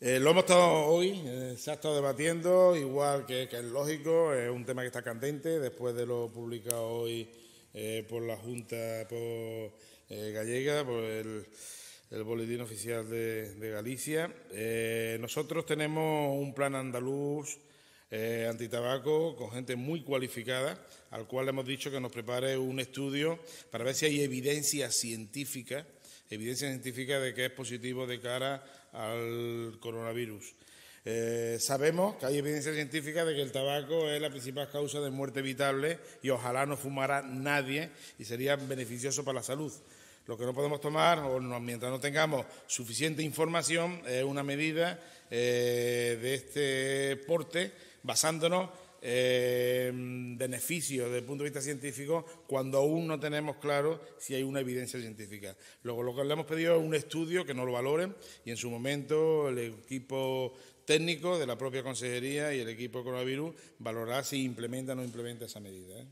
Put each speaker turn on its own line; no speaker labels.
Eh, lo hemos estado hoy, eh, se ha estado debatiendo, igual que, es lógico, es un tema que está candente después de lo publicado hoy eh, por la Junta Gallega, por el, Boletín Oficial de, Galicia. nosotros tenemos un plan andaluz antitabaco con gente muy cualificada, al cual le hemos dicho que nos prepare un estudio para ver si hay evidencia científica evidencia científica de que es positivo de cara al coronavirus. Eh, sabemos que hay evidencia científica de que el tabaco es la principal causa de muerte evitable y ojalá no fumara nadie y sería beneficioso para la salud. Lo que no podemos tomar, o mientras no tengamos suficiente información, es una medida eh, de este porte basándonos eh, beneficios desde el punto de vista científico cuando aún no tenemos claro si hay una evidencia científica. Luego, lo que le hemos pedido es un estudio que nos lo valoren y en su momento el equipo técnico de la propia consejería y el equipo de coronavirus valorará si implementa o no implementa esa medida. ¿eh?